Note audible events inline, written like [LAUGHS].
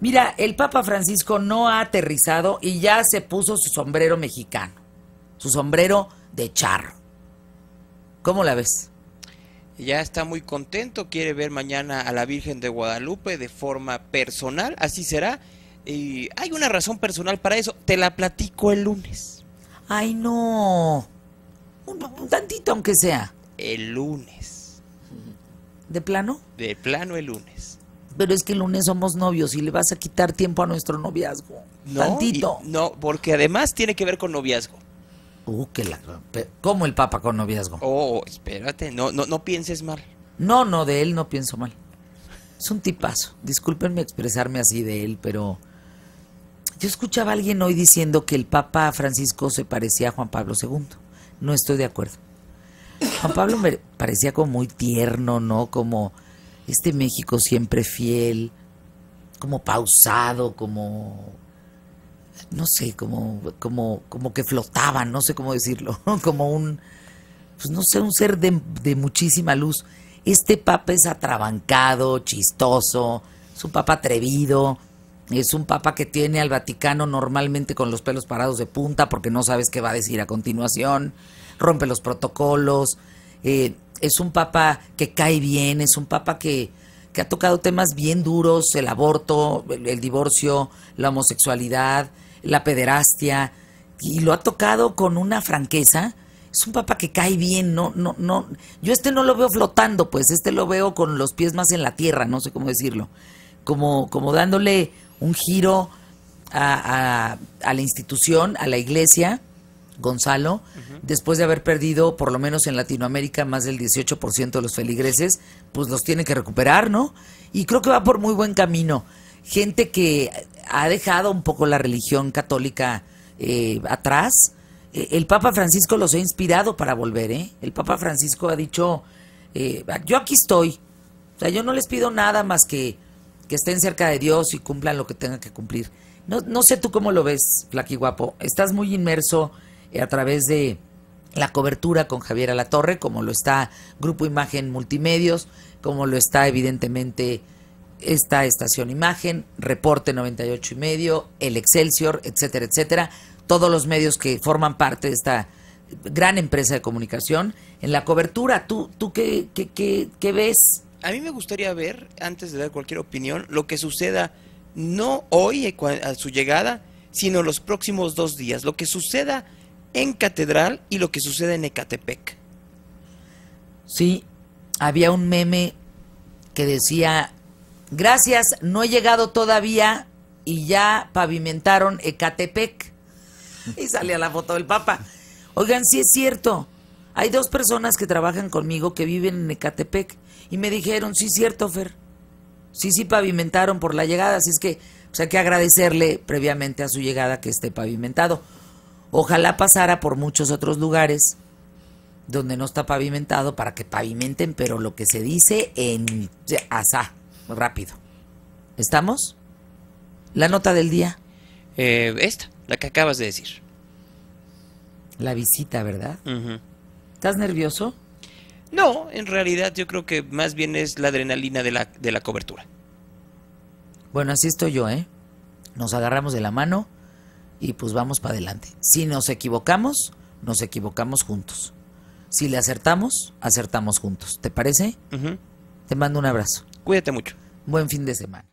Mira, el Papa Francisco no ha aterrizado y ya se puso su sombrero mexicano, su sombrero de charro. ¿Cómo la ves? Ya está muy contento, quiere ver mañana a la Virgen de Guadalupe de forma personal, así será. Y hay una razón personal para eso, te la platico el lunes. Ay, no. Un, un tantito aunque sea. El lunes. ¿De plano? De plano el lunes pero es que el lunes somos novios y le vas a quitar tiempo a nuestro noviazgo. No, Tantito. no, porque además tiene que ver con noviazgo. Uh, qué la, ¿Cómo el papa con noviazgo? Oh, espérate, no, no, no pienses mal. No, no, de él no pienso mal. Es un tipazo. Discúlpenme expresarme así de él, pero yo escuchaba a alguien hoy diciendo que el Papa Francisco se parecía a Juan Pablo II. No estoy de acuerdo. Juan Pablo me parecía como muy tierno, ¿no? Como este México siempre fiel, como pausado, como no sé, como, como, como que flotaban, no sé cómo decirlo, [LAUGHS] como un, pues no sé, un ser de, muchísima luz. Este papa es atrabancado, chistoso, es un papa atrevido, es un papa que tiene al Vaticano normalmente con los pelos parados de punta porque no sabes qué va a decir a continuación, rompe los protocolos, eh, es un papa que cae bien, es un papa que, ha tocado temas bien duros, el aborto, el, divorcio, la homosexualidad, la pederastia, y lo ha tocado con una franqueza. Es un papa que cae bien, no, no, no. Yo este no lo veo flotando, pues, este lo veo con los pies más en la tierra, no sé cómo decirlo. Como, como dándole un giro a, a la institución, a la iglesia, Gonzalo, después de haber perdido, por lo menos en Latinoamérica, más del 18% de los feligreses, pues los tiene que recuperar, ¿no? Y creo que va por muy buen camino. Gente que ha dejado un poco la religión católica eh, atrás. Eh, el Papa Francisco los ha inspirado para volver, ¿eh? El Papa Francisco ha dicho, eh, yo aquí estoy. O sea, yo no les pido nada más que que estén cerca de Dios y cumplan lo que tengan que cumplir. No, no sé tú cómo lo ves, Flaqui Guapo. Estás muy inmerso a través de la cobertura con Javier Alatorre, como lo está Grupo Imagen Multimedios, como lo está evidentemente esta estación Imagen, Reporte 98 y medio, El Excelsior, etcétera, etcétera, todos los medios que forman parte de esta gran empresa de comunicación. En la cobertura, ¿tú, tú qué, qué, qué, qué ves? A mí me gustaría ver, antes de dar cualquier opinión, lo que suceda no hoy a su llegada, sino los próximos dos días, lo que suceda en Catedral y lo que sucede en Ecatepec. Sí, había un meme que decía, gracias, no he llegado todavía y ya pavimentaron Ecatepec. Y salía la foto del Papa. Oigan, sí es cierto. Hay dos personas que trabajan conmigo que viven en Ecatepec y me dijeron, sí es cierto, Fer. Sí, sí pavimentaron por la llegada, así es que pues, hay que agradecerle previamente a su llegada que esté pavimentado. Ojalá pasara por muchos otros lugares donde no está pavimentado para que pavimenten, pero lo que se dice en asá, rápido. ¿Estamos? La nota del día. Eh, esta, la que acabas de decir. La visita, ¿verdad? ¿Estás nervioso? No, en realidad yo creo que más bien es la adrenalina de la, de la cobertura. Bueno, así estoy yo, ¿eh? Nos agarramos de la mano y pues vamos para adelante. Si nos equivocamos, nos equivocamos juntos. Si le acertamos, acertamos juntos. ¿Te parece? Te mando un abrazo. Cuídate mucho. Buen fin de semana.